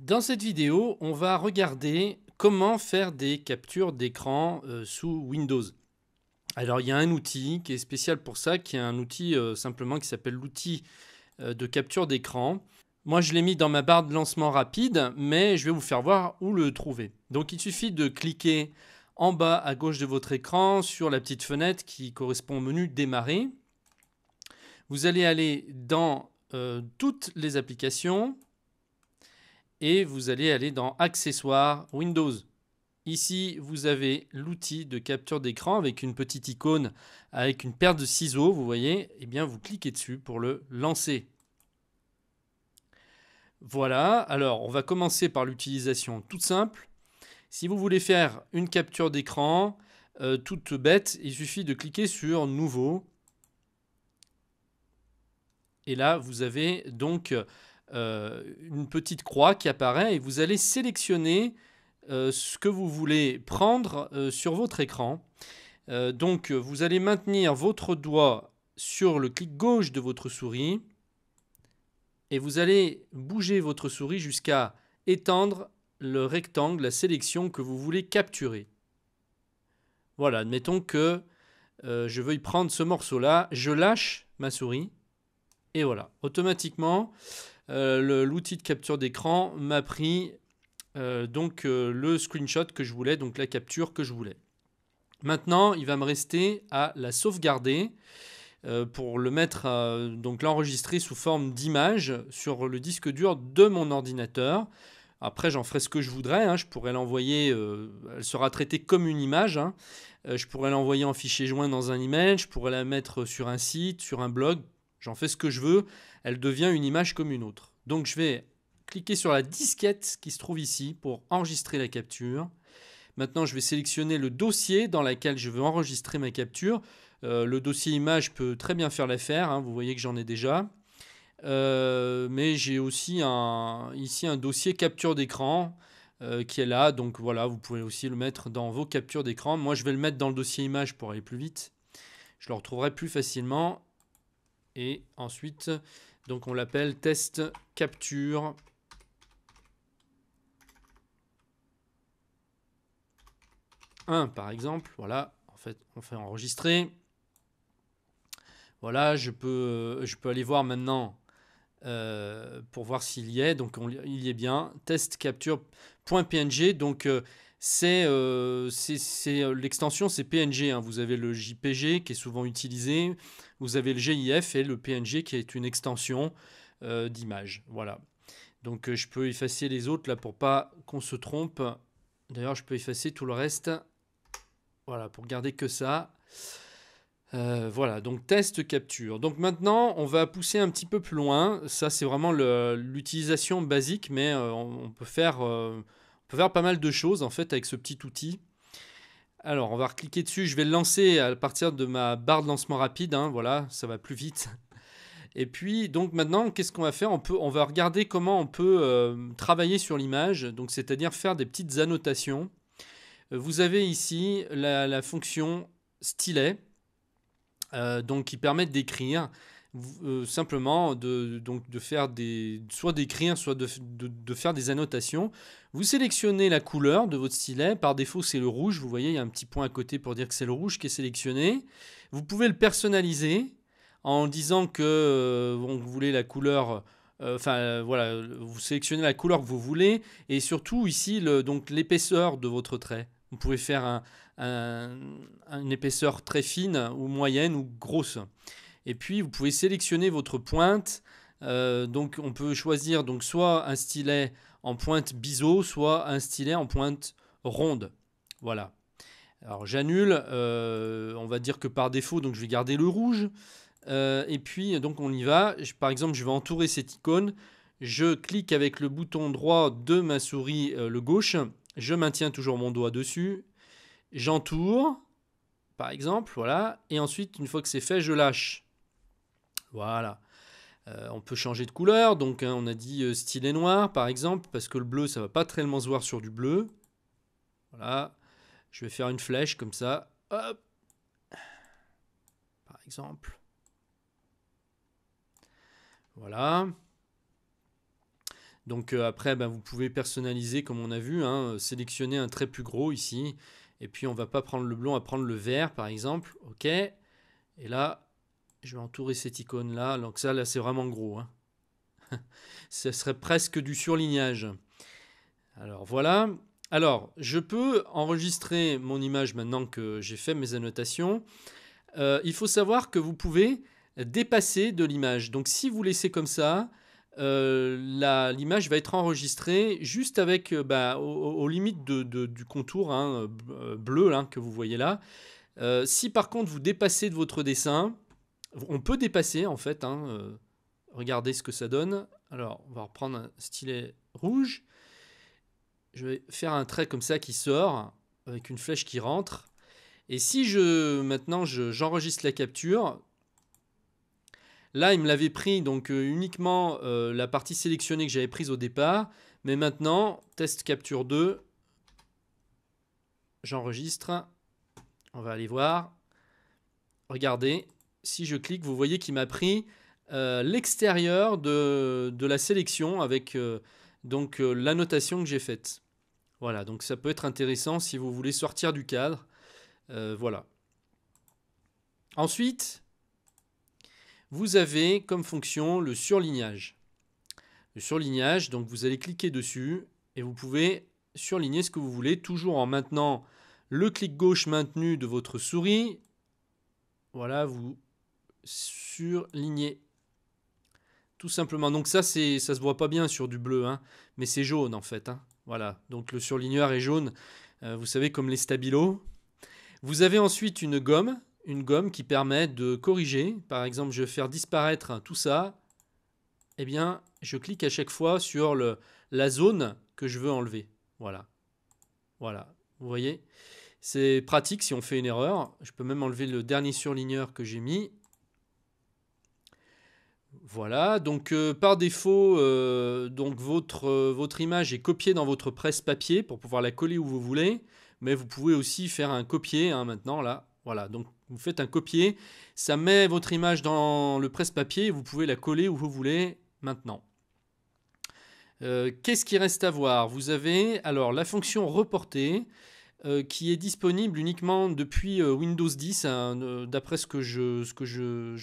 Dans cette vidéo, on va regarder comment faire des captures d'écran euh, sous Windows. Alors il y a un outil qui est spécial pour ça, qui est un outil euh, simplement qui s'appelle l'outil euh, de capture d'écran. Moi je l'ai mis dans ma barre de lancement rapide, mais je vais vous faire voir où le trouver. Donc il suffit de cliquer en bas à gauche de votre écran sur la petite fenêtre qui correspond au menu démarrer. Vous allez aller dans toutes les applications, et vous allez aller dans Accessoires Windows. Ici, vous avez l'outil de capture d'écran avec une petite icône avec une paire de ciseaux, vous voyez, et eh bien vous cliquez dessus pour le lancer. Voilà, alors on va commencer par l'utilisation toute simple. Si vous voulez faire une capture d'écran euh, toute bête, il suffit de cliquer sur Nouveau. Et là, vous avez donc euh, une petite croix qui apparaît et vous allez sélectionner euh, ce que vous voulez prendre euh, sur votre écran. donc vous allez maintenir votre doigt sur le clic gauche de votre souris et vous allez bouger votre souris jusqu'à étendre le rectangle, la sélection que vous voulez capturer. Voilà, admettons que je veuille prendre ce morceau-là, je lâche ma souris, et voilà, automatiquement, euh, l'outil de capture d'écran m'a pris euh, donc euh, le screenshot que je voulais, donc la capture que je voulais. Maintenant, il va me rester à la sauvegarder pour le mettre, donc l'enregistrer sous forme d'image sur le disque dur de mon ordinateur. Après, j'en ferai ce que je voudrais. Hein. Je pourrais l'envoyer. elle sera traitée comme une image. Hein. je pourrais l'envoyer en fichier joint dans un email. Je pourrais la mettre sur un site, sur un blog, j'en fais ce que je veux, elle devient une image comme une autre. Donc je vais cliquer sur la disquette qui se trouve ici pour enregistrer la capture. Maintenant, je vais sélectionner le dossier dans lequel je veux enregistrer ma capture. Euh, le dossier image peut très bien faire l'affaire, hein, vous voyez que j'en ai déjà. Euh, mais j'ai aussi un, ici un dossier capture d'écran euh, qui est là. Donc voilà, vous pouvez aussi le mettre dans vos captures d'écran. Moi, je vais le mettre dans le dossier image pour aller plus vite. Je le retrouverai plus facilement. Et ensuite, donc on l'appelle test capture. 1 par exemple, voilà, en fait, on fait enregistrer. Voilà, je peux, euh, je peux aller voir maintenant euh, pour voir s'il y est. Donc, il y est bien. Test capture.png. Donc, euh, c'est euh, euh, l'extension, c'est PNG. Hein. Vous avez le JPG qui est souvent utilisé, vous avez le GIF et le PNG qui est une extension euh, d'image. Voilà. Donc je peux effacer les autres là pour pas qu'on se trompe. D'ailleurs, je peux effacer tout le reste. Voilà, pour garder que ça. voilà, donc test capture. Donc maintenant, on va pousser un petit peu plus loin. Ça, c'est vraiment l'utilisation basique, mais on, peut faire peut faire pas mal de choses en fait avec ce petit outil. Alors, on va cliquer dessus. Je vais le lancer à partir de ma barre de lancement rapide. Hein. voilà, ça va plus vite. Et puis, donc maintenant, qu'est-ce qu'on va faire on, peut, on va regarder comment on peut euh, travailler sur l'image, donc c'est-à-dire faire des petites annotations. Euh, vous avez ici la, fonction stylet, euh, donc qui permet d'écrire euh, simplement de, donc de faire des, soit d'écrire, soit de, faire des annotations. Vous sélectionnez la couleur de votre stylet. Par défaut, c'est le rouge. Vous voyez, il y a un petit point à côté pour dire que c'est le rouge qui est sélectionné. Vous pouvez le personnaliser en disant que euh, vous voulez la couleur euh, enfin voilà, vous sélectionnez la couleur que vous voulez et surtout ici donc l'épaisseur de votre trait. Vous pouvez faire une épaisseur très fine ou moyenne ou grosse. Et puis, vous pouvez sélectionner votre pointe. Euh, donc, on peut choisir donc, soit un stylet en pointe biseau, soit un stylet en pointe ronde. Voilà. Alors, j'annule. Euh, on va dire que par défaut, donc je vais garder le rouge. Euh, et puis, donc, on y va. par exemple, je vais entourer cette icône. Je clique avec le bouton droit de ma souris, le gauche. Je maintiens toujours mon doigt dessus. J'entoure par exemple, voilà, et ensuite, une fois que c'est fait, je lâche. Voilà. Euh, on peut changer de couleur, donc hein, on a dit euh, style et noir par exemple, parce que le bleu ça va pas tellement se voir sur du bleu. Voilà, je vais faire une flèche comme ça, par exemple. Voilà. Donc euh, après, ben, vous pouvez personnaliser comme on a vu, hein, sélectionner un trait plus gros ici, et puis on va pas prendre le blanc, on va prendre le vert par exemple, ok. Et là, je vais entourer cette icône-là. Donc ça, là, c'est vraiment gros. Hein. Ce serait presque du surlignage. Alors voilà. Alors, je peux enregistrer mon image maintenant que j'ai fait mes annotations. Euh, il faut savoir que vous pouvez dépasser de l'image. Donc si vous laissez comme ça, euh, l'image va être enregistrée juste avec, euh, bah, aux, limites du contour hein, bleu hein, que vous voyez là. si par contre vous dépassez de votre dessin, on peut dépasser en fait. Hein, euh, regardez ce que ça donne. Alors, on va reprendre un stylet rouge. Je vais faire un trait comme ça qui sort, avec une flèche qui rentre. Et si je maintenant j'enregistre la capture, là il me l'avait pris donc euh, uniquement euh, la partie sélectionnée que j'avais prise au départ. Mais maintenant, test capture 2, j'enregistre. On va aller voir. Regardez, si je clique, vous voyez qu'il m'a pris euh, l'extérieur de, la sélection avec euh, donc euh, l'annotation que j'ai faite. Voilà, donc ça peut être intéressant si vous voulez sortir du cadre. voilà. Ensuite, vous avez comme fonction le surlignage. Le surlignage, donc vous allez cliquer dessus et vous pouvez surligner ce que vous voulez, toujours en maintenant le clic gauche maintenu de votre souris. Voilà, vous surligné. Tout simplement. Donc ça, c'est, ça se voit pas bien sur du bleu, hein, mais c'est jaune en fait. Hein. Voilà, donc le surligneur est jaune, euh, vous savez, comme les stabilos. Vous avez ensuite une gomme, une gomme qui permet de corriger. Par exemple, je vais faire disparaître tout ça. Eh bien, je clique à chaque fois sur le, la zone que je veux enlever. Voilà. Voilà, vous voyez c'est pratique si on fait une erreur. Je peux même enlever le dernier surligneur que j'ai mis. Voilà, donc euh, par défaut, euh, donc euh, votre, image est copiée dans votre presse papier pour pouvoir la coller où vous voulez, mais vous pouvez aussi faire un copier hein, maintenant là. Voilà, donc vous faites un copier, ça met votre image dans le presse papier vous pouvez la coller où vous voulez maintenant. Qu'est-ce qui reste à voir Vous avez alors la fonction reporter qui est disponible uniquement depuis Windows 10, hein, d'après ce que, je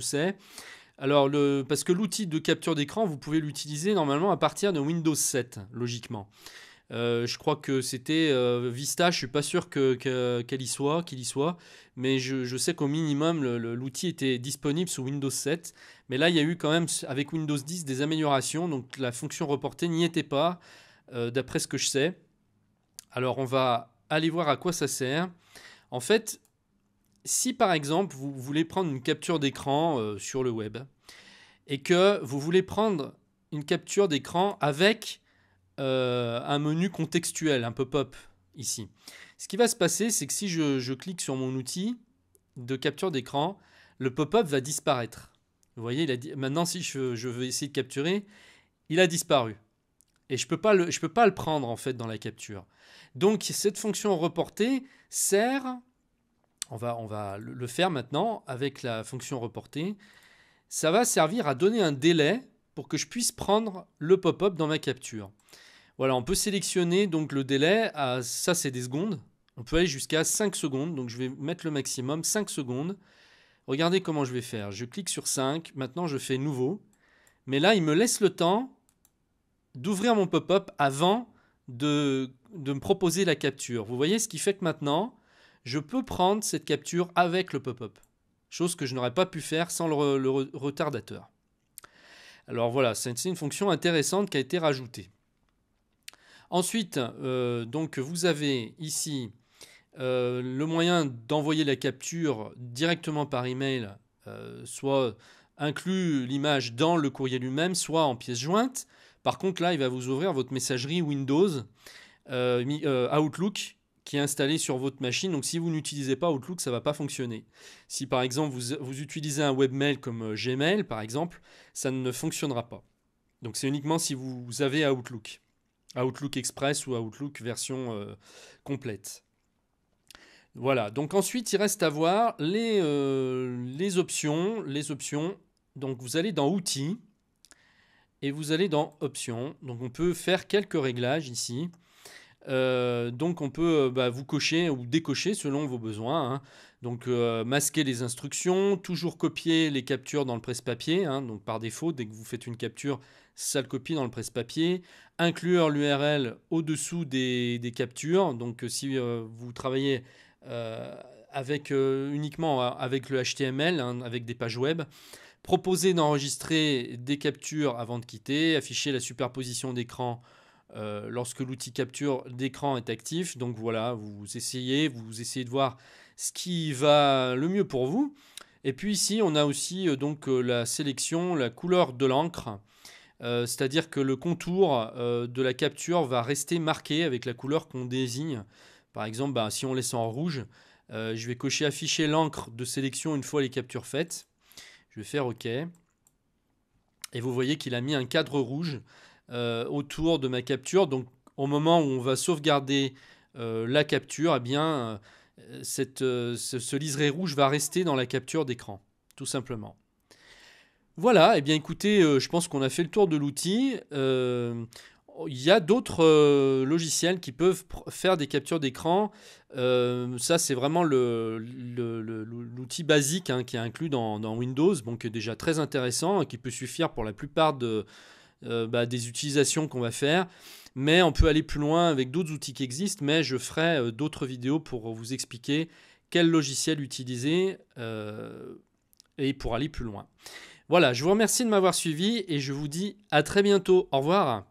sais. Alors, le, parce que l'outil de capture d'écran, vous pouvez l'utiliser normalement à partir de Windows 7, logiquement. Euh, je crois que c'était euh, Vista, je ne suis pas sûr que, y soit, qu'il y soit, mais je, sais qu'au minimum l'outil était disponible sous Windows 7. Mais là, il y a eu quand même avec Windows 10 des améliorations, donc la fonction reportée n'y était pas, euh, d'après ce que je sais. Alors, on va aller voir à quoi ça sert. En fait, si par exemple vous voulez prendre une capture d'écran euh, sur le web et que vous voulez prendre une capture d'écran avec euh, un menu contextuel, un pop-up ici, ce qui va se passer, c'est que si je, clique sur mon outil de capture d'écran, le pop-up va disparaître. Vous voyez, maintenant si je, veux essayer de capturer, il a disparu. Et je ne peux, pas le, pas le prendre en fait dans la capture. Donc cette fonction reportée sert on va, on va le faire maintenant avec la fonction reporter. Ça va servir à donner un délai pour que je puisse prendre le pop-up dans ma capture. Voilà, on peut sélectionner donc le délai, à, ça c'est des secondes, on peut aller jusqu'à 5 secondes, donc je vais mettre le maximum, 5 secondes. Regardez comment je vais faire, je clique sur 5, maintenant je fais nouveau, mais là il me laisse le temps d'ouvrir mon pop-up avant de, de me proposer la capture. Vous voyez ce qui fait que maintenant, je peux prendre cette capture avec le pop-up. Chose que je n'aurais pas pu faire sans le, retardateur. Alors voilà, c'est une fonction intéressante qui a été rajoutée. Ensuite, euh, donc vous avez ici euh, le moyen d'envoyer la capture directement par email, euh, soit inclus l'image dans le courrier lui-même, soit en pièce jointe. Par contre, là, il va vous ouvrir votre messagerie Windows Outlook qui est installé sur votre machine. Donc si vous n'utilisez pas Outlook, ça ne va pas fonctionner. Si par exemple vous, utilisez un webmail comme euh, Gmail, par exemple, ça ne fonctionnera pas. Donc c'est uniquement si vous avez Outlook. Outlook Express ou Outlook version euh, complète. Voilà, donc ensuite il reste à voir les, euh, les options. Les options, donc vous allez dans Outils et vous allez dans Options. Donc on peut faire quelques réglages ici. Euh, donc on peut euh, bah, vous cocher ou décocher selon vos besoins. Hein. Donc euh, masquer les instructions, toujours copier les captures dans le presse-papier. Hein. Donc par défaut, dès que vous faites une capture, ça le copie dans le presse-papier. Inclure l'URL au-dessous des, captures. Donc si vous travaillez uniquement avec le HTML, hein, avec des pages web, proposer d'enregistrer des captures avant de quitter, afficher la superposition d'écran euh, lorsque l'outil capture d'écran est actif. Donc voilà, vous essayez, vous essayez de voir ce qui va le mieux pour vous. Et puis ici, on a aussi euh, donc euh, la sélection, la couleur de l'encre. C'est-à-dire que le contour de la capture va rester marqué avec la couleur qu'on désigne. Par exemple, bah, si on laisse en rouge, je vais cocher afficher l'encre de sélection une fois les captures faites. Je vais faire OK. Et vous voyez qu'il a mis un cadre rouge euh, autour de ma capture. Donc au moment où on va sauvegarder euh, la capture, eh bien, euh, ce, liseré rouge va rester dans la capture d'écran, tout simplement. Voilà, eh bien écoutez, je pense qu'on a fait le tour de l'outil. il y a d'autres logiciels qui peuvent faire des captures d'écran. ça, c'est vraiment l'outil basique hein, qui est inclus dans, Windows, donc qui est déjà très intéressant et hein, qui peut suffire pour la plupart de, euh, bah, des utilisations qu'on va faire. Mais on peut aller plus loin avec d'autres outils qui existent, mais je ferai euh, d'autres vidéos pour vous expliquer quel logiciel utiliser euh, et pour aller plus loin. Voilà, je vous remercie de m'avoir suivi et je vous dis à très bientôt. Au revoir.